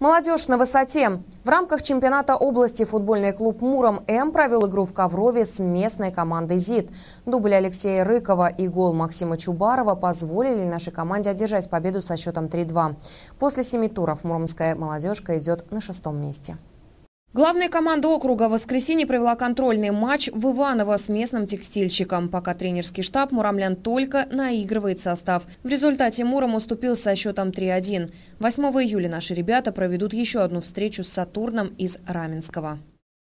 Молодежь на высоте. В рамках чемпионата области футбольный клуб «Муром-М» провел игру в Коврове с местной командой «ЗИД». Дубль Алексея Рыкова и гол Максима Чубарова позволили нашей команде одержать победу со счетом 3-2. После семи туров муромская молодежка идет на шестом месте. Главная команда округа в воскресенье провела контрольный матч в Иваново с местным текстильщиком. Пока тренерский штаб Мурамлян только наигрывает состав. В результате Муром уступил со счетом 3-1. 8 июля наши ребята проведут еще одну встречу с Сатурном из Раменского.